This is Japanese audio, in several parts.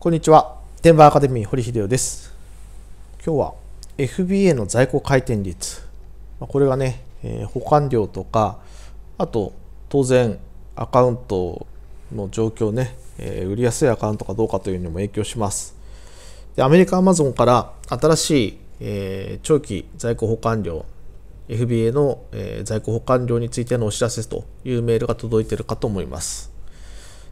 こんにちは。デンバーアカデミー堀秀夫です。今日は FBA の在庫回転率。これがね、えー、保管料とか、あと当然アカウントの状況ね、えー、売りやすいアカウントかどうかというのも影響します。でアメリカアマゾンから新しい、えー、長期在庫保管料 FBA の、え在庫保管料についてのお知らせというメールが届いているかと思います。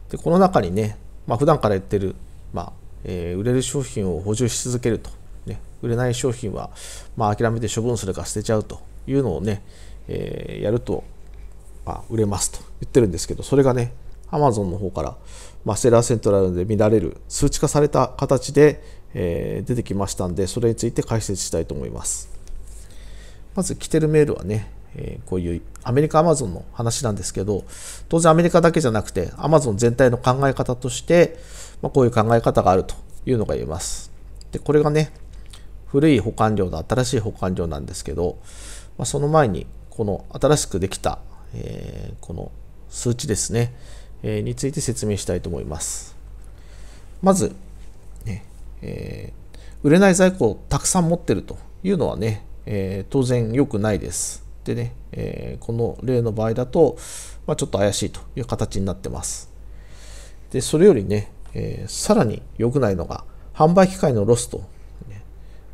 でこの中にね、まあ、普段から言ってるまあ、えー、売れる商品を補充し続けると、ね、売れない商品は、まあ、諦めて処分するか捨てちゃうというのをね、えー、やると、まあ、売れますと言ってるんですけど、それがね、アマゾンの方から、まあ、セラーセントラルで見られる数値化された形で、えー、出てきましたんで、それについて解説したいと思います。まず来てるメールはね、えこういうアメリカアマゾンの話なんですけど、当然アメリカだけじゃなくてアマゾン全体の考え方として、まあ、こういう考え方があるというのが言えます。で、これがね、古い保管料と新しい保管料なんですけど、まあ、その前に、この新しくできた、えー、この数値ですね、えー、について説明したいと思います。まず、ね、えー、売れない在庫をたくさん持ってるというのはね、えー、当然良くないです。でね、えー、この例の場合だと、まあ、ちょっと怪しいという形になってます。で、それよりね、えー、さらに良くないのが、販売機会のロスと、ね、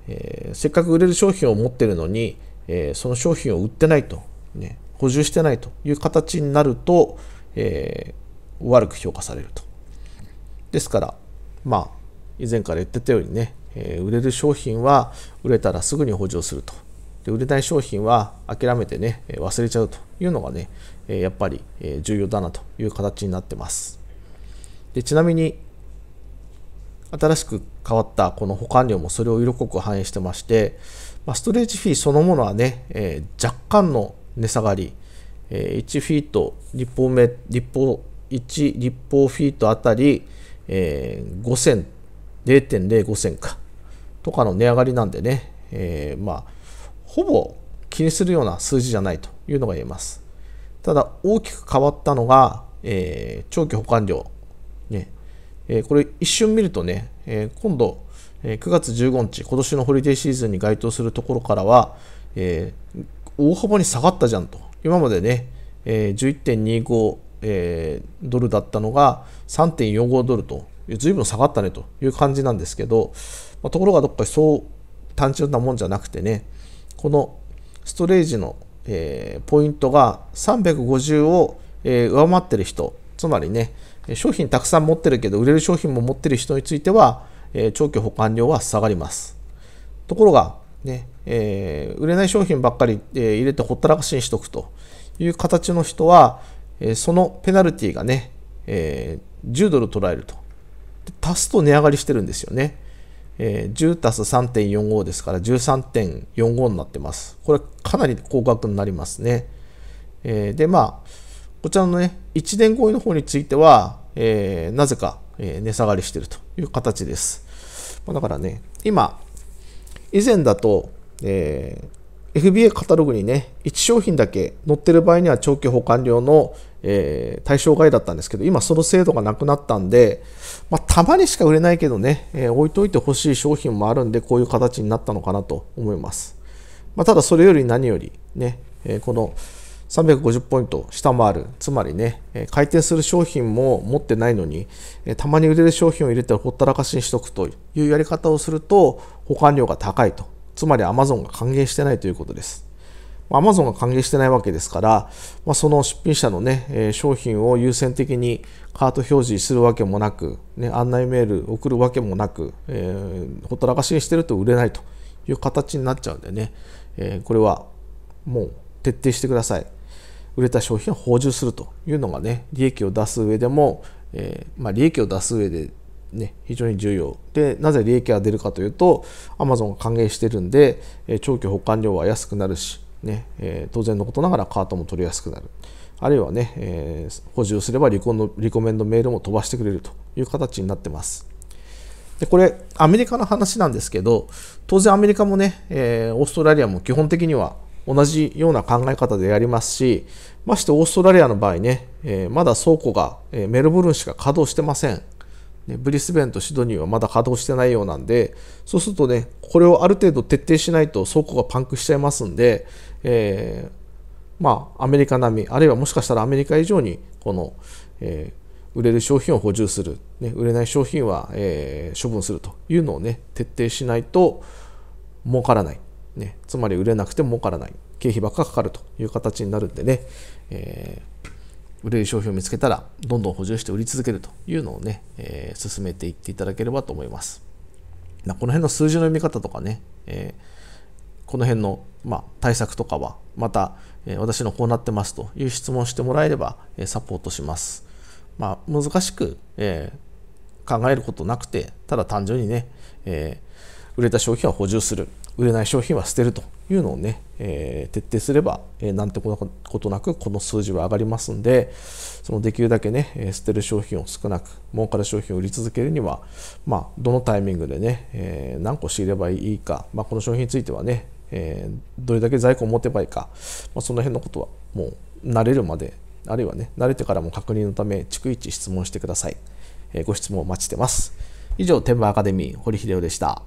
えー、せっかく売れる商品を持ってるのに、えー、その商品を売ってないと、ね、補充してないという形になると、えー、悪く評価されると。ですから、まあ、以前から言ってたようにね、えー、売れる商品は売れたらすぐに補充すると。で売れない商品は諦めてね、忘れちゃうというのがね、やっぱり重要だなという形になってます。でちなみに、新しく変わったこの保管料もそれを色濃く反映してまして、まあ、ストレージフィーそのものはね、えー、若干の値下がり、えー、1フィート立方メ立方1立方フィートあたり、えー、5銭0.05銭かとかの値上がりなんでね、えー、まあほぼ気にするような数字じゃないというのが言えますただ大きく変わったのが、えー、長期保管料えー、これ一瞬見るとね、えー、今度、えー、9月15日、今年のホリデーシーズンに該当するところからは、えー、大幅に下がったじゃんと。今までね、えー、11.25、えー、ドルだったのが3.45ドルと、ずいぶん下がったねという感じなんですけど、まあ、ところがどっかそう単純なもんじゃなくてね、このストレージの、えー、ポイントが350を、えー、上回ってる人つまりね、商品たくさん持ってるけど、売れる商品も持ってる人については、え長期保管料は下がります。ところが、ね、えー、売れない商品ばっかり、え入れてほったらかしにしとくという形の人は、えそのペナルティがね、え10ドル捉えると。足すと値上がりしてるんですよね。えー、10足す3.45ですから13.45になってます。これかなり高額になりますね。えー、で、まあ、こちらのね、1年後意の方については、えー、なぜか、えー、値下がりしているという形です。まあ、だからね、今、以前だと、えー、FBA カタログにね、1商品だけ載ってる場合には長期保管料の、えー、対象外だったんですけど、今その制度がなくなったんで、まあ、たまにしか売れないけどね、えー、置いといてほしい商品もあるんで、こういう形になったのかなと思います。まあ、ただそれより何よりね、えこの350ポイント下回る。つまりね、回転する商品も持ってないのに、たまに売れる商品を入れてほったらかしにしとくというやり方をすると、保管料が高いと。つまり Amazon が歓迎してないということです。Amazon が歓迎してないわけですから、まあ、その出品者のね、商品を優先的にカート表示するわけもなく、ね、案内メール送るわけもなく、えー、ほったらかしにしてると売れないという形になっちゃうんでね、えー、これはもう徹底してください。売れた商品を補充するというのがね利益を出す上でも、えー、まあ、利益を出す上でね、非常に重要でなぜ利益が出るかというとアマゾンが還元してるんで、えー、長期保管料は安くなるし、ねえー、当然のことながらカートも取りやすくなるあるいはね、えー、補充すればリコのリコメンドメールも飛ばしてくれるという形になってますでこれアメリカの話なんですけど当然アメリカもね、えオーストラリアも基本的には同じような考え方でやりますし、ましてオーストラリアの場合ね、えー、まだ倉庫が、えー、メルブルンしか稼働してません。ね、ブリスベンとシドニーはまだ稼働してないようなんで、そうするとね、これをある程度徹底しないと倉庫がパンクしちゃいますんで、えー、まあ、アメリカ並み、あるいはもしかしたらアメリカ以上に、この、え売れる商品を補充する、ね、売れない商品は、え処分するというのをね、徹底しないと儲からない。ね、つまり売れなくても儲からない経費ばっかかかるという形になるんでね、えー、売れる商品を見つけたらどんどん補充して売り続けるというのをね、えー、進めていっていただければと思います、まこの辺の数字の読み方とかね、えー、この辺の、まあ、対策とかはまた、え私のこうなってますという質問をしてもらえれば、えサポートします、まあ、難しく、え考えることなくてただ単純にね、え売れた商品は補充する売れない商品は捨てるというのをね、えー、徹底すれば、えー、なんてことなくこの数字は上がりますんでそのできるだけね、えー、捨てる商品を少なく儲かる商品を売り続けるには、まあ、どのタイミングでね、えー、何個仕入ればいいか、まあ、この商品についてはね、えー、どれだけ在庫を持てばいいか、まあ、その辺のことはもう慣れるまであるいはね慣れてからも確認のため逐一質問してください、えー、ご質問お待ちしてます以上天馬アカデミー堀秀夫でした